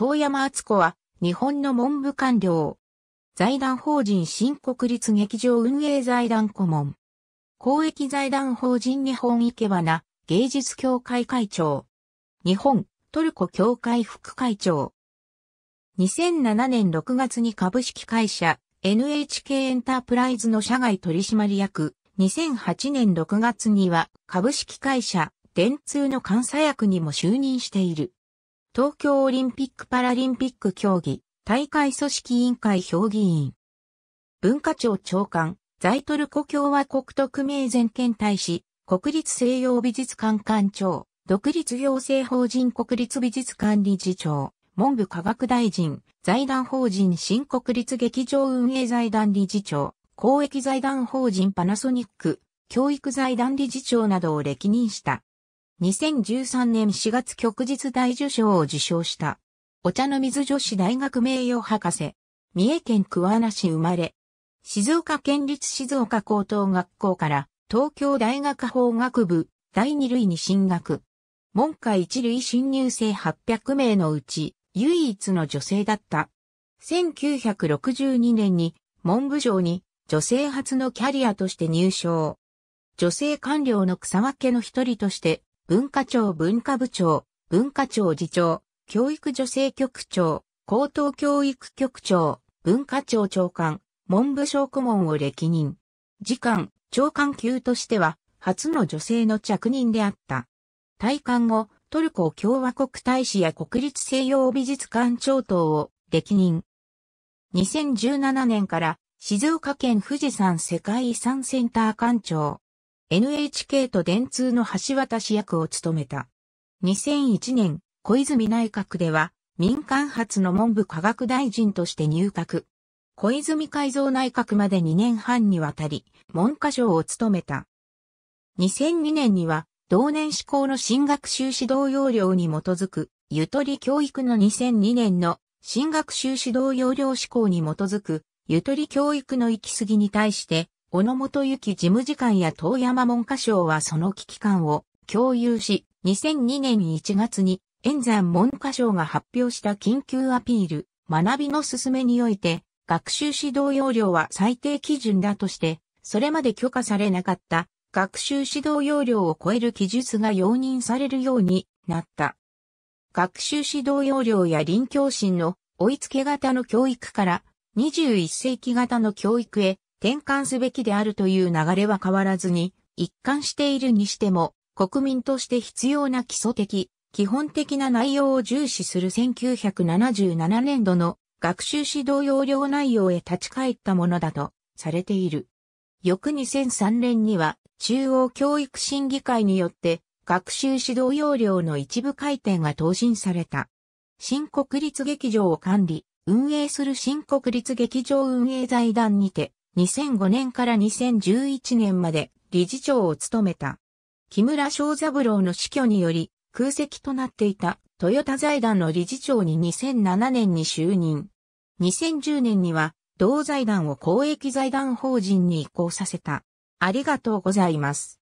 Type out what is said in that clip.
遠山敦子は、日本の文部官僚。財団法人新国立劇場運営財団顧問。公益財団法人日本池花芸術協会会長。日本、トルコ協会副会長。2007年6月に株式会社 NHK エンタープライズの社外取締役。2008年6月には株式会社電通の監査役にも就任している。東京オリンピック・パラリンピック競技、大会組織委員会評議員。文化庁長官、在トルコ共和国特命全権大使、国立西洋美術館館長、独立行政法人国立美術館理事長、文部科学大臣、財団法人新国立劇場運営財団理事長、公益財団法人パナソニック、教育財団理事長などを歴任した。2013年4月旭日大受賞を受賞した。お茶の水女子大学名誉博士。三重県桑名市生まれ。静岡県立静岡高等学校から東京大学法学部第二類に進学。門下一類新入生800名のうち唯一の女性だった。1962年に文部省に女性初のキャリアとして入賞。女性官僚の草分けの一人として文化庁文化部長、文化庁次長、教育女性局長、高等教育局長、文化庁長官、文部省顧問を歴任。次官、長官級としては、初の女性の着任であった。退官後、トルコ共和国大使や国立西洋美術館長等を歴任。2017年から静岡県富士山世界遺産センター館長。NHK と電通の橋渡し役を務めた。2001年、小泉内閣では、民間発の文部科学大臣として入閣。小泉改造内閣まで2年半にわたり、文科省を務めた。2002年には、同年志向の新学習指導要領に基づく、ゆとり教育の2002年の新学習指導要領志向に基づく、ゆとり教育の行き過ぎに対して、小野元幸事務次官や遠山文科省はその危機感を共有し、2002年1月に、演山文科省が発表した緊急アピール、学びの進めにおいて、学習指導要領は最低基準だとして、それまで許可されなかった学習指導要領を超える記述が容認されるようになった。学習指導要領や臨教心の追いつけ型の教育から21世紀型の教育へ転換すべきであるという流れは変わらずに、一貫しているにしても、国民として必要な基礎的、基本的な内容を重視する1977年度の学習指導要領内容へ立ち返ったものだとされている。翌2003年には中央教育審議会によって学習指導要領の一部改定が答申された。新国立劇場を管理、運営する新国立劇場運営財団にて2005年から2011年まで理事長を務めた。木村正三郎の死去により空席となっていたトヨタ財団の理事長に2007年に就任。2010年には同財団を公益財団法人に移行させた。ありがとうございます。